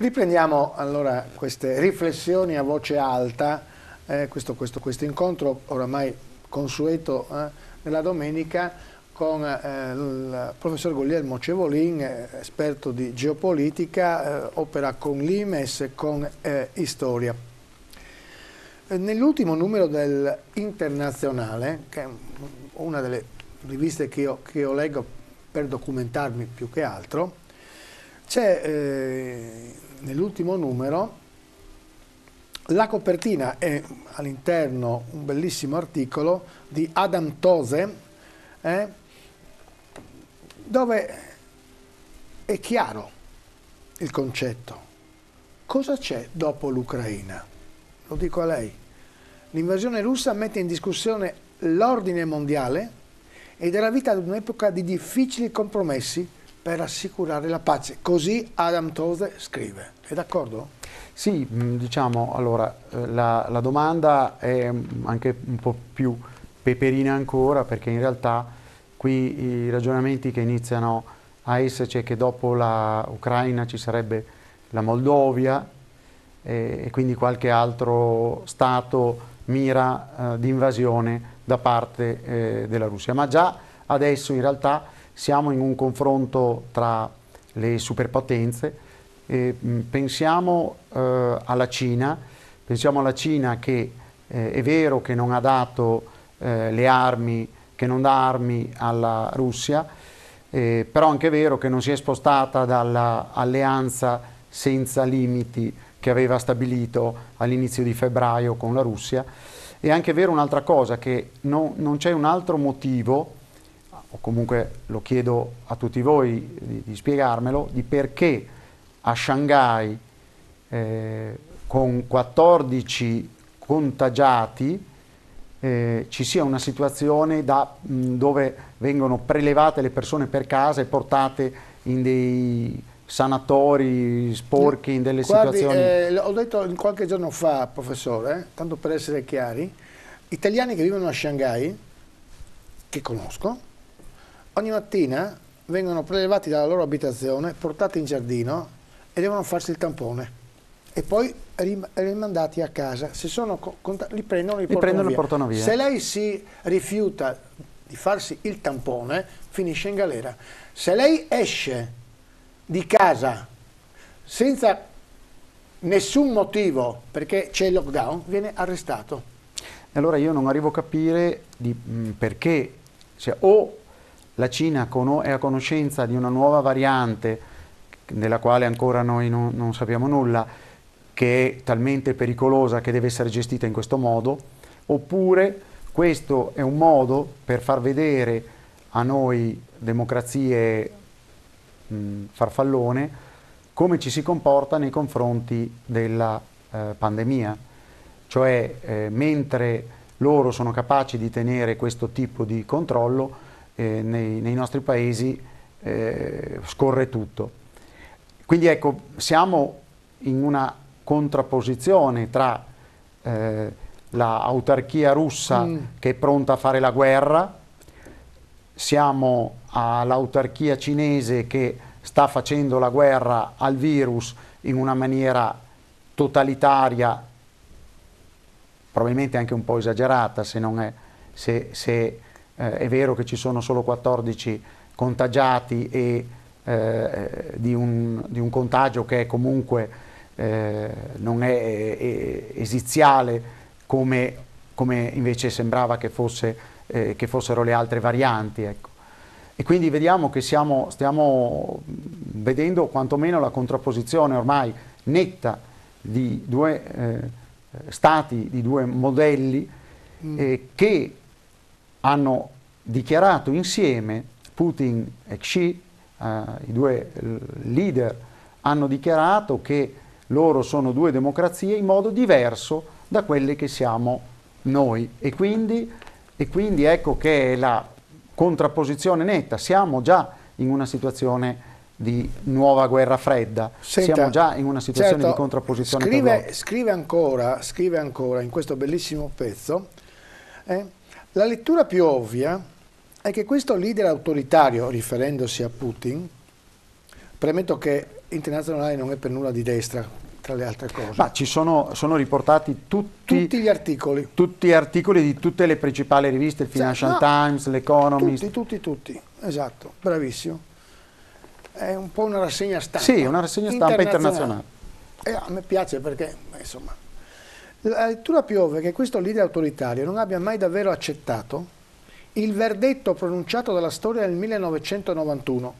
Riprendiamo allora queste riflessioni a voce alta, eh, questo, questo, questo, incontro oramai consueto eh, nella domenica con eh, il professor Guglielmo Cevolin, eh, esperto di geopolitica, eh, opera con l'IMES e con eh, Istoria. Nell'ultimo numero del Internazionale, che è una delle riviste che io, che io leggo per documentarmi più che altro, c'è nell'ultimo numero la copertina è all'interno un bellissimo articolo di Adam Tose eh, dove è chiaro il concetto. Cosa c'è dopo l'Ucraina? Lo dico a lei. L'invasione russa mette in discussione l'ordine mondiale e della vita ad un'epoca di difficili compromessi per assicurare la pace. Così Adam Tose scrive. È d'accordo? Sì, mm, diciamo, allora, eh, la, la, domanda è mm, anche un po' più peperina ancora perché in realtà qui i ragionamenti che iniziano a esserci è che dopo l'Ucraina ci sarebbe la Moldovia eh, e quindi qualche altro Stato mira eh, di invasione da parte eh, della Russia. Ma già adesso in realtà siamo in un confronto tra le superpotenze, eh, pensiamo eh, alla Cina, pensiamo alla Cina che eh, è vero che non ha dato eh, le armi, che non dà armi alla Russia, eh, però anche è vero che non si è spostata dall'alleanza senza limiti che aveva stabilito all'inizio di febbraio con la Russia. È anche vero un'altra cosa, che non, non c'è un altro motivo o comunque lo chiedo a tutti voi di, di spiegarmelo, di perché a Shanghai eh, con 14 contagiati eh, ci sia una situazione da, mh, dove vengono prelevate le persone per casa e portate in dei sanatori sporchi, in delle Guardi, situazioni... Eh, ho detto qualche giorno fa, professore, eh, tanto per essere chiari, italiani che vivono a Shanghai, che conosco, ogni mattina vengono prelevati dalla loro abitazione, portati in giardino e devono farsi il tampone e poi rimandati a casa. Se sono li prendono e li, li portano, via. portano via. Se lei si rifiuta di farsi il tampone, finisce in galera. Se lei esce di casa senza nessun motivo perché c'è il lockdown, viene arrestato. Allora io non arrivo a capire di, mh, perché, cioè, o la Cina è a conoscenza di una nuova variante della quale ancora noi non, non sappiamo nulla, che è talmente pericolosa che deve essere gestita in questo modo, oppure questo è un modo per far vedere a noi democrazie mh, farfallone come ci si comporta nei confronti della eh, pandemia, cioè eh, mentre loro sono capaci di tenere questo tipo di controllo, eh, nei, nei, nostri paesi eh, scorre tutto. Quindi ecco, siamo in una contrapposizione tra eh, l'autarchia russa mm. che è pronta a fare la guerra, siamo all'autarchia cinese che sta facendo la guerra al virus in una maniera totalitaria, probabilmente anche un po' esagerata se, non è, se, se eh, è vero che ci sono solo 14 contagiati e eh, di, un, di, un, contagio che è comunque eh, non è, è, esiziale come, come, invece sembrava che, fosse, eh, che fossero le altre varianti. Ecco. E quindi vediamo che siamo, stiamo vedendo quantomeno la contrapposizione ormai netta di due eh, stati, di due modelli mm. eh, che hanno dichiarato insieme, Putin e Xi, eh, i due leader, hanno dichiarato che loro sono due democrazie in modo diverso da quelle che siamo noi. E quindi, e quindi ecco che è la contrapposizione netta, siamo già in una situazione di nuova guerra fredda, Senta, siamo già in una situazione certo, di contrapposizione. Scrive, scrive, ancora, scrive ancora in questo bellissimo pezzo, eh, la lettura più ovvia è che questo leader autoritario, riferendosi a Putin, premetto che Internazionale non è per nulla di destra, tra le altre cose. Ma ci sono, sono riportati tutti, tutti, gli articoli. Tutti gli articoli di tutte le principali riviste, il Financial esatto. Times, l'Economist. Tutti, tutti, tutti, esatto, bravissimo. È un po' una rassegna stampa. Sì, una rassegna stampa internazionale. internazionale. E eh, a me piace perché, insomma, eh, la lettura piove che questo leader autoritario non abbia mai davvero accettato il verdetto pronunciato dalla storia del 1991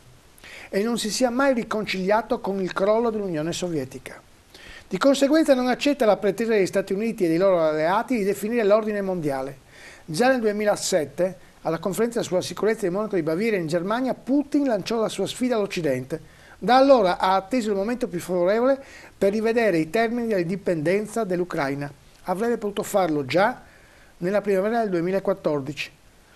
e non si sia mai riconciliato con il crollo dell'Unione Sovietica. Di conseguenza non accetta la pretesa degli Stati Uniti e dei loro alleati di definire l'ordine mondiale. Già nel 2007, alla conferenza sulla sicurezza di Monaco di Baviera in Germania, Putin lanciò la sua sfida all'Occidente, da allora ha atteso il momento più favorevole per rivedere i termini dell'indipendenza dell'Ucraina. Avrebbe potuto farlo già nella primavera del 2014,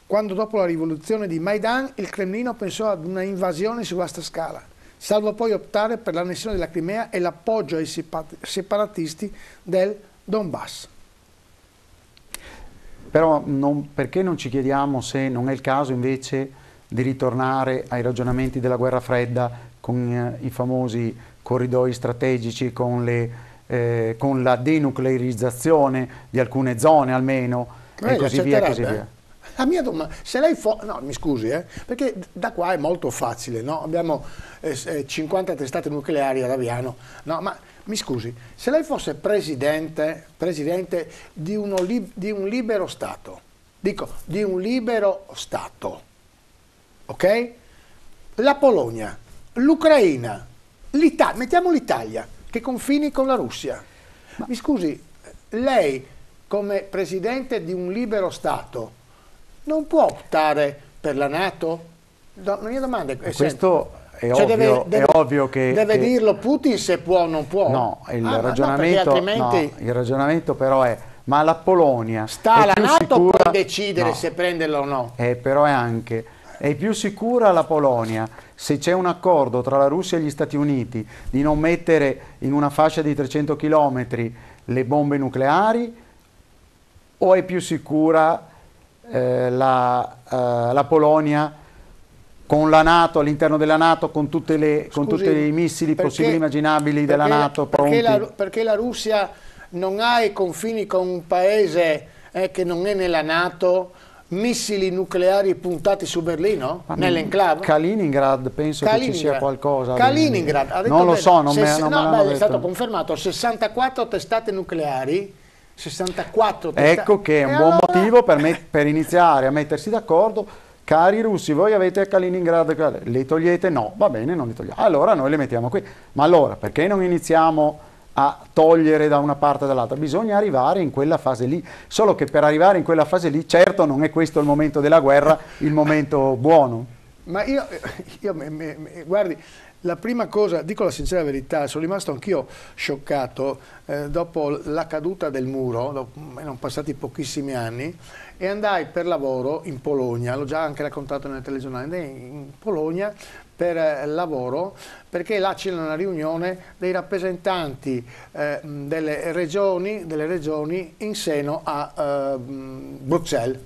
quando dopo la rivoluzione di Maidan il Cremlino pensò ad una invasione su vasta scala, salvo poi optare per l'annessione della Crimea e l'appoggio ai separatisti del Donbass. Però non, perché non ci chiediamo se non è il caso invece di ritornare ai ragionamenti della guerra fredda con eh, i famosi corridoi strategici, con, le, eh, con la denuclearizzazione di alcune zone almeno, e così via, così via. La mia domanda, se lei fa, no mi scusi, eh, perché da qua è molto facile, no? abbiamo eh, 50 eh, testate nucleari ad Aviano, no? ma mi scusi, se lei fosse presidente, presidente di, li, di, un libero Stato, dico di un libero Stato, ok? La Polonia l'Ucraina, l'Italia, mettiamo l'Italia che confini con la Russia. Ma... Mi scusi, lei come presidente di un libero Stato non può optare per la Nato? No, la mia domanda è questo è, cioè ovvio, deve, deve, è ovvio che... Deve che... dirlo Putin se può o non può. No, ah, il, ah, ragionamento, no, altrimenti... no, il ragionamento però è ma la Polonia sta alla Nato sicura... può decidere no. se prenderla o no. Eh, però è anche è più sicura la Polonia se c'è un accordo tra la Russia e gli Stati Uniti di non mettere in una fascia di 300 km le bombe nucleari o è più sicura eh, la, eh, la, Polonia con la Nato, all'interno della Nato, con, le, Scusi, con tutti i missili perché, possibili e immaginabili della Nato pronti? Perché la, perché la Russia non ha i confini con un paese eh, che non è nella Nato missili nucleari puntati su Berlino? Nell'enclave? Kaliningrad penso Kaliningrad. che ci sia qualcosa. Kaliningrad, ha detto non lo so, non Se, me, non no, me beh, è stato confermato 64 testate nucleari. 64 testate. Ecco che è un e buon allora... motivo per, me, per iniziare a mettersi d'accordo cari russi, voi avete Kaliningrad, le togliete? No, va bene, non le togliamo. Allora noi le mettiamo qui. Ma allora, perché non iniziamo a togliere da una parte o dall'altra, bisogna arrivare in quella fase lì, solo che per arrivare in quella fase lì certo non è questo il momento della guerra, il momento buono. Ma io, io me, me, me, guardi, la prima cosa, dico la sincera verità, sono rimasto anch'io scioccato eh, dopo la caduta del muro, dopo, erano passati pochissimi anni, e andai per lavoro in Polonia, l'ho già anche raccontato nel telegiornale, andai in Polonia per eh, lavoro perché là c'era una riunione dei rappresentanti eh, delle, regioni, delle, regioni, in seno a eh, Bruxelles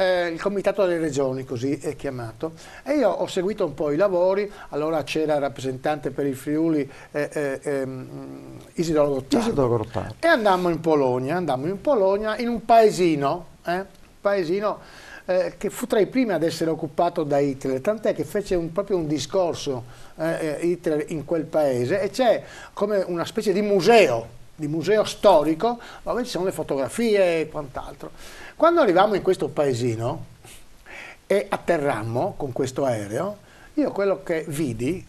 eh, il comitato delle regioni così è chiamato e io ho seguito un po' i lavori, allora c'era il rappresentante per il Friuli eh, eh, ehm, Isidoro Gottardo. Isidoro Gottardo e andammo in Polonia, andammo in Polonia in un paesino, eh, paesino eh, che fu tra i primi ad essere occupato da Hitler, tant'è che fece un, proprio un discorso eh, eh, Hitler in quel paese e c'è come una specie di museo di museo storico dove ci sono le fotografie e quant'altro. Quando arrivavamo in questo paesino e atterrammo con questo aereo, io quello che vidi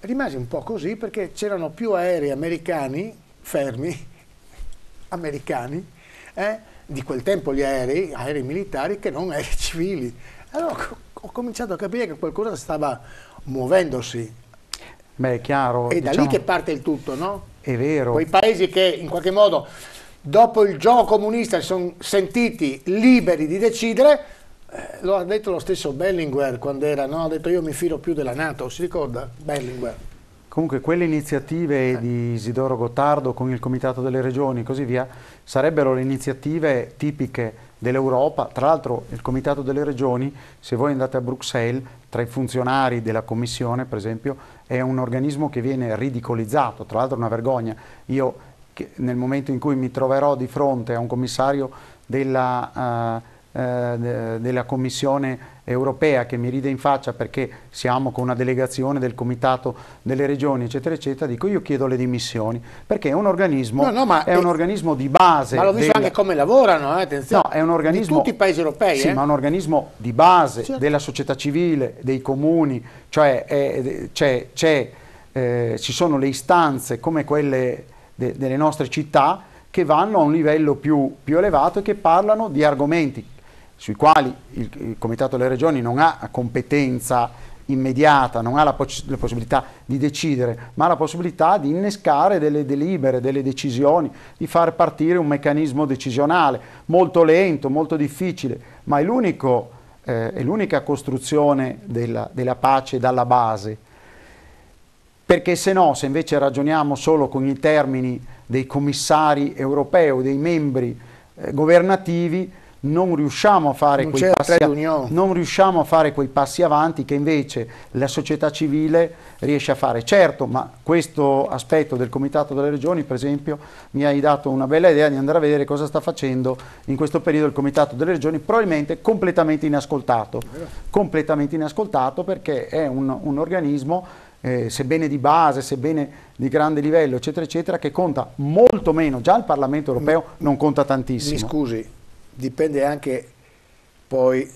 rimasi un po' così perché c'erano più aerei americani fermi, americani, eh, di quel tempo gli aerei, aerei militari, che non aerei civili. Allora ho cominciato a capire che qualcosa stava muovendosi. Beh, è chiaro. E da lì diciamo che parte il tutto, no? È vero. Quei paesi che in qualche modo dopo il gioco comunista si sono sentiti liberi di decidere, eh, lo ha detto lo stesso Bellinguer quando era, no? ha detto io mi fido più della Nato, si ricorda Bellinguer? Comunque quelle iniziative eh. di Isidoro Gottardo con il Comitato delle Regioni e così via sarebbero le iniziative tipiche dell'Europa. Tra l'altro il Comitato delle Regioni, se voi andate a Bruxelles, tra i funzionari della Commissione, per esempio, è un organismo che viene ridicolizzato, tra l'altro è una vergogna. Io nel momento in cui mi troverò di fronte a un commissario della... Uh, eh, della Commissione europea che mi ride in faccia perché siamo con una delegazione del Comitato delle Regioni, eccetera, eccetera, dico io chiedo le dimissioni, perché è un organismo, no, no, è è, un eh, organismo di base. Ma l'ho visto del, anche come lavorano, eh, attenzione, no, è un organismo, di tutti i paesi europei. Sì, eh? ma è un organismo di base certo. della società civile, dei comuni, cioè è, c'è, c'è, eh, ci sono le istanze come quelle de, delle nostre città che vanno a un livello più, più elevato e che parlano di argomenti sui quali il, il Comitato delle Regioni non ha competenza immediata, non ha la, poss la, possibilità di decidere, ma ha la possibilità di innescare delle delibere, delle decisioni, di far partire un meccanismo decisionale molto lento, molto difficile, ma è eh, l'unica eh, costruzione della, della pace dalla base. Perché se no, se invece ragioniamo solo con i termini dei commissari europei o dei membri eh, governativi, non riusciamo, a, non riusciamo a fare quei passi avanti che invece la società civile riesce a fare. Certo, ma questo aspetto del Comitato delle Regioni, per esempio, mi hai dato una bella idea di andare a vedere cosa sta facendo in questo periodo il Comitato delle Regioni, probabilmente completamente inascoltato, completamente inascoltato perché è un, un organismo eh, sebbene di base, sebbene di grande livello, eccetera, eccetera, che conta molto meno, già il Parlamento europeo non conta tantissimo. Mi scusi, dipende anche poi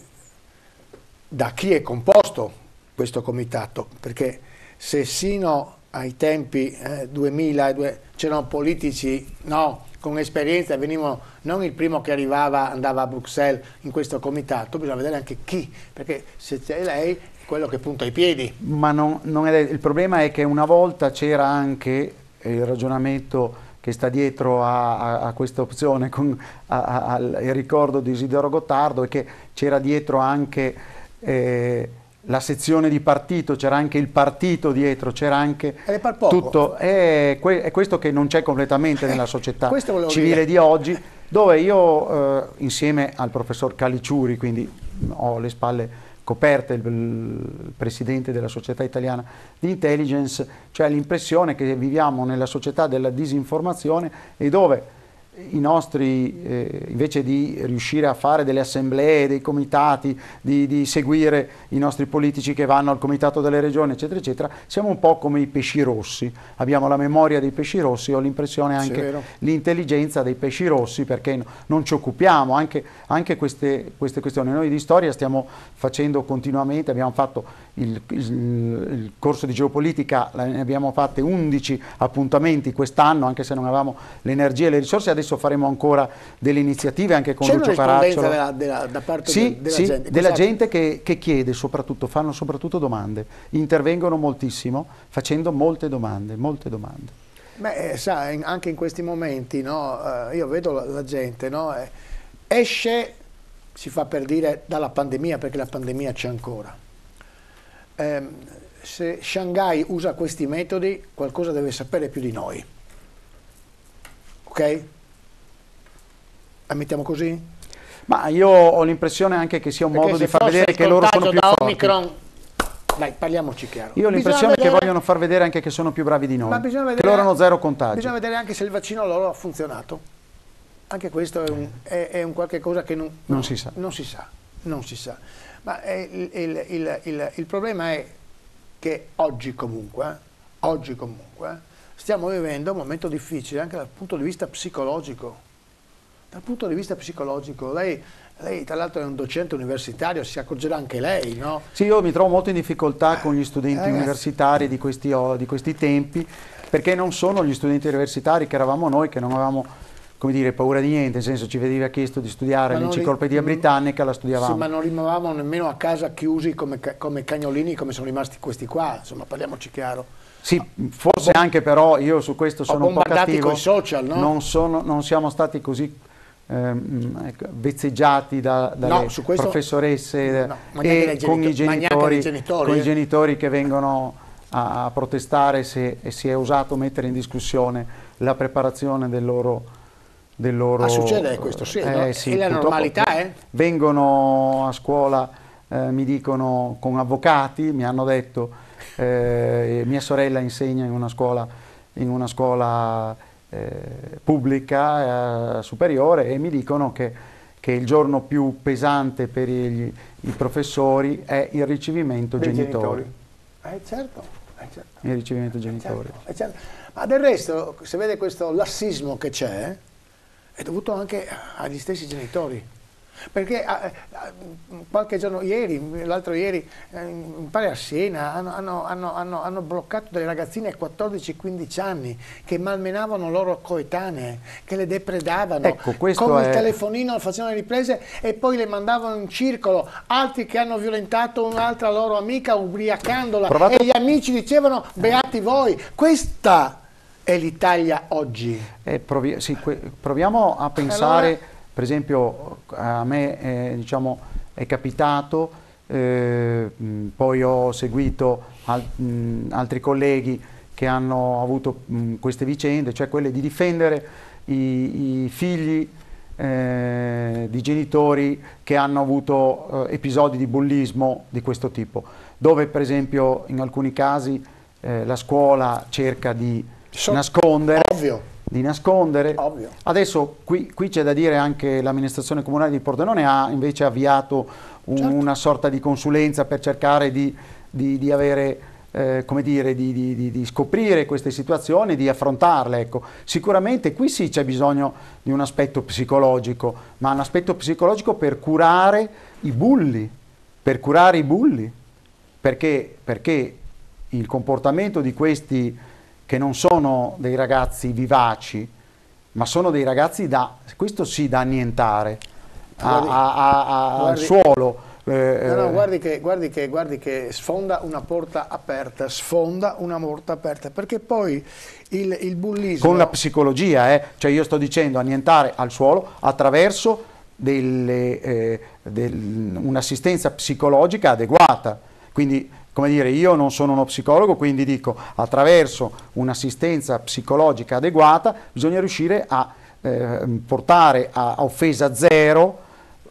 da chi è composto questo comitato, perché se sino ai tempi eh, 2000 c'erano politici no, con esperienza, venivano, non il primo che arrivava andava a Bruxelles in questo comitato, bisogna vedere anche chi, perché se c'è lei è quello che punta i piedi. Ma non, non è, il problema è che una volta c'era anche il ragionamento che sta dietro a, a, a questa opzione con, a, al ricordo di Isidoro Gottardo e che c'era dietro anche eh, la sezione di partito, c'era anche il partito dietro, c'era anche eh, tutto. È, eh, è, questo che non c'è completamente nella società civile dire. di oggi, dove io eh, insieme al professor Caliciuri, quindi ho le spalle scoperte il, il presidente della società italiana di intelligence, cioè l'impressione che viviamo nella società della disinformazione e dove i nostri, eh, invece di riuscire a fare delle assemblee, dei comitati, di, di, seguire i nostri politici che vanno al comitato delle regioni, eccetera, eccetera, siamo un po' come i pesci rossi. Abbiamo la memoria dei pesci rossi, ho l'impressione anche l'intelligenza dei pesci rossi, perché no, non ci occupiamo anche, anche queste, queste questioni. Noi di storia stiamo facendo continuamente, abbiamo fatto il, il, il, corso di geopolitica ne abbiamo fatte 11 appuntamenti quest'anno, anche se non avevamo l'energia e le risorse, adesso faremo ancora delle iniziative anche con Lucio Caracciolo. Della, della, da parte sì, de, della sì, gente, della gente che, che, chiede soprattutto, fanno soprattutto domande, intervengono moltissimo facendo molte domande, molte domande. Beh, eh, sa, anche in questi momenti, no, eh, io vedo la, la gente, no, eh, esce, si fa per dire, dalla pandemia, perché la pandemia c'è ancora eh, se Shanghai usa questi metodi qualcosa deve sapere più di noi. Ok? Ammettiamo così? Ma io ho l'impressione anche che sia un Perché modo di far vedere che loro sono più da forti. Omicron, dai, parliamoci chiaro. Io ho l'impressione vedere... che vogliono far vedere anche che sono più bravi di noi. Ma bisogna vedere, che loro hanno zero contagio. Bisogna vedere anche se il vaccino loro ha funzionato. Anche questo è un, è, è un qualche cosa che non, non, si non, si sa. Non si sa. Ma eh, il, il, il, il problema è che oggi comunque, eh, oggi comunque, stiamo vivendo un momento difficile anche dal punto di vista psicologico. Dal punto di vista psicologico, lei lei tra l'altro è un docente universitario, si accorgerà anche lei, no? Sì, io mi trovo molto in difficoltà eh, con gli studenti eh, universitari di questi, di questi, tempi, perché non sono gli studenti universitari che eravamo noi, che non avevamo come dire, paura di niente, nel senso ci veniva chiesto di studiare l'enciclopedia britannica, la studiavamo. Sì, ma non rimavamo nemmeno a casa chiusi come, come cagnolini come sono rimasti questi qua, insomma, parliamoci chiaro. Sì, ah. forse anche però io su questo sono un po' cattivo. Con i social, no? Non, sono, non, siamo stati così ehm, ecco, vezzeggiati da, dalle no, questo, professoresse no, e con, i genitori, genitori, con i eh. genitori che vengono a, a protestare se si è usato mettere in discussione la preparazione del loro del loro... Ma ah, succede questo, sì, eh, no? sì è la normalità, eh? Vengono a scuola, eh, mi dicono, con avvocati, mi hanno detto, eh, mia sorella insegna in una scuola, in una scuola eh, pubblica eh, superiore e mi dicono che, che, il giorno più pesante per gli, i professori è il ricevimento Dei genitori. genitori. Eh, certo, certo. Il ricevimento certo, genitori. Certo, certo. Ma del resto, se vede questo lassismo che c'è, è dovuto anche agli stessi genitori. Perché a, a, qualche giorno ieri, l'altro ieri, mi eh, pare a Siena, hanno, hanno, hanno, hanno bloccato delle ragazzine a 14-15 anni che malmenavano loro coetanee, che le depredavano ecco, con è... il telefonino, facevano le riprese e poi le mandavano in circolo. Altri che hanno violentato un'altra loro amica ubriacandola Provate... e gli amici dicevano beati voi. Questa è l'Italia oggi? Eh, provi sì, proviamo a pensare, allora... per esempio, a me eh, diciamo, è capitato, eh, mh, mm, poi ho seguito al mh, mm, altri colleghi che hanno avuto mh, mm, queste vicende, cioè quelle di difendere i, i figli eh, di genitori che hanno avuto eh, episodi di bullismo di questo tipo, dove per esempio in alcuni casi eh, la scuola cerca di so, nascondere. Ovvio. Di nascondere. Ovvio. Adesso qui, qui c'è da dire anche l'amministrazione comunale di Pordenone ha invece avviato un, certo. una sorta di consulenza per cercare di, di, di avere eh, come dire, di, di, di, scoprire queste situazioni, di affrontarle. Ecco. Sicuramente qui sì c'è bisogno di un aspetto psicologico, ma un aspetto psicologico per curare i bulli, per curare i bulli, perché, perché il comportamento di questi che non sono dei ragazzi vivaci, ma sono dei ragazzi da, questo sì, da annientare guardi, a, a, a, guardi, al suolo. Eh, no, no, eh. guardi, che, guardi, che, guardi che sfonda una porta aperta, sfonda una porta aperta, perché poi il, il bullismo... Con la psicologia, eh, cioè io sto dicendo annientare al suolo attraverso delle, eh, del, un'assistenza psicologica adeguata, quindi come dire, io non sono uno psicologo, quindi dico attraverso un'assistenza psicologica adeguata bisogna riuscire a eh, portare a, a, offesa zero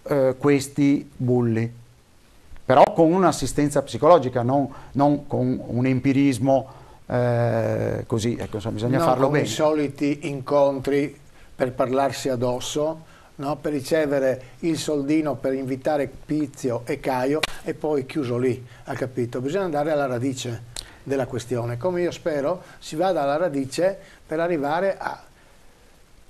eh, questi bulli, però con un'assistenza psicologica, non, non, con un empirismo eh, così, ecco, insomma, bisogna non farlo con bene. i soliti incontri per parlarsi addosso no? per ricevere il soldino per invitare Pizio e Caio e poi chiuso lì, ha capito? Bisogna andare alla radice della questione, come io spero si vada alla radice per arrivare a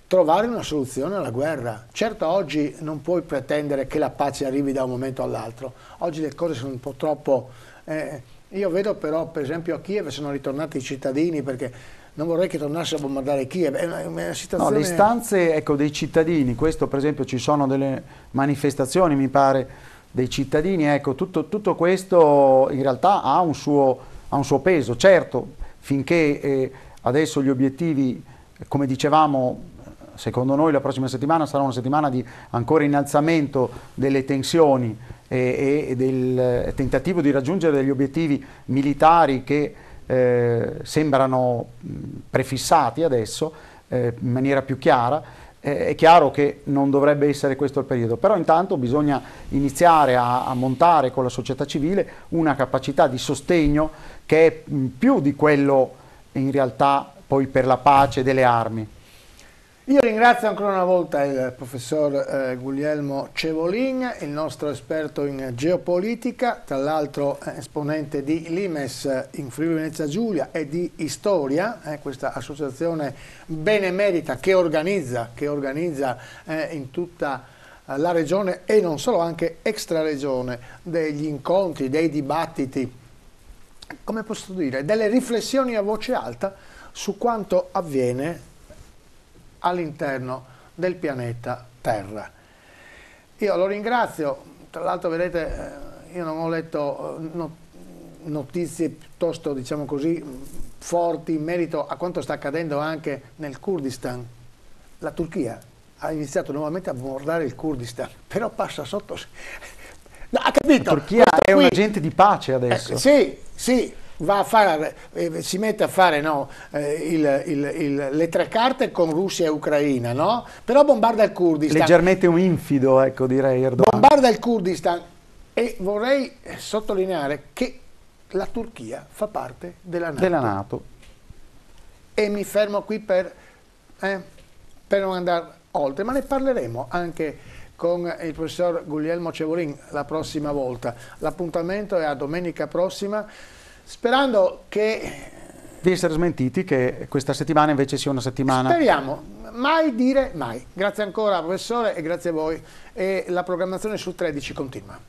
trovare una soluzione alla guerra. Certo oggi non puoi pretendere che la pace arrivi da un momento all'altro, oggi le cose sono un po' troppo... Eh, io vedo però per esempio a Kiev sono ritornati i cittadini perché non vorrei che tornasse a bombardare Kiev. È una, è una situazione... No, le istanze ecco, dei cittadini, questo per esempio ci sono delle manifestazioni, mi pare, dei cittadini, ecco, tutto, tutto questo in realtà ha un suo, ha un suo peso, certo, finché eh, adesso gli obiettivi, come dicevamo, secondo noi la prossima settimana sarà una settimana di ancora innalzamento delle tensioni e, e del tentativo di raggiungere degli obiettivi militari che eh, sembrano prefissati adesso eh, in maniera più chiara. Eh, è chiaro che non dovrebbe essere questo il periodo, però intanto bisogna iniziare a, a montare con la società civile una capacità di sostegno che è più di quello in realtà poi per la pace delle armi. Io ringrazio ancora una volta il professor eh, Guglielmo Cevolin, il nostro esperto in geopolitica, tra l'altro eh, esponente di Limes eh, in Friuli Venezia Giulia e di Istoria, eh, questa associazione benemerita che organizza, che organizza eh, in tutta la regione e non solo, anche extra regione, degli incontri, dei dibattiti, come posso dire, delle riflessioni a voce alta su quanto avviene all'interno del pianeta Terra. Io lo ringrazio, tra l'altro vedete eh, io non ho letto eh, notizie piuttosto diciamo così forti in merito a quanto sta accadendo anche nel Kurdistan. La Turchia ha iniziato nuovamente a bombardare il Kurdistan, però passa sotto... No, ha capito? La Turchia è qui... un agente di pace adesso. Eh, sì, sì, fare, eh, eh, si mette a fare no, eh, il, il, il, le tre carte con Russia e Ucraina, no? però bombarda il Kurdistan. Leggermente un infido, ecco, direi Erdogan. Bombarda il Kurdistan e vorrei sottolineare che la Turchia fa parte della Nato. Della NATO. E mi fermo qui per, eh, per non andare oltre, ma ne parleremo anche con il professor Guglielmo Cevolin la prossima volta. L'appuntamento è a domenica prossima sperando che... Di essere smentiti, che questa settimana invece sia una settimana... Speriamo, mai dire mai. Grazie ancora professore e grazie a voi e la programmazione su 13 continua.